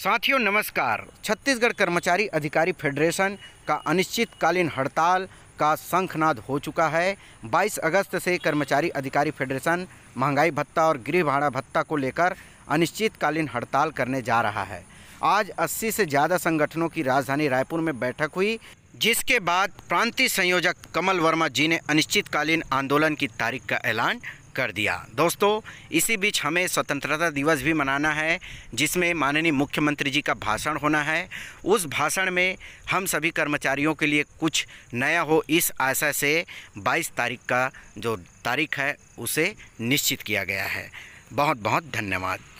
साथियों नमस्कार छत्तीसगढ़ कर्मचारी अधिकारी फेडरेशन का अनिश्चितकालीन हड़ताल का शंखनाद हो चुका है 22 अगस्त से कर्मचारी अधिकारी फेडरेशन महंगाई भत्ता और गृह भाड़ा भत्ता को लेकर अनिश्चितकालीन हड़ताल करने जा रहा है आज 80 से ज़्यादा संगठनों की राजधानी रायपुर में बैठक हुई जिसके बाद प्रांतीय संयोजक कमल वर्मा जी ने अनिश्चितकालीन आंदोलन की तारीख का ऐलान कर दिया दोस्तों इसी बीच हमें स्वतंत्रता दिवस भी मनाना है जिसमें माननीय मुख्यमंत्री जी का भाषण होना है उस भाषण में हम सभी कर्मचारियों के लिए कुछ नया हो इस आशा से 22 तारीख का जो तारीख है उसे निश्चित किया गया है बहुत बहुत धन्यवाद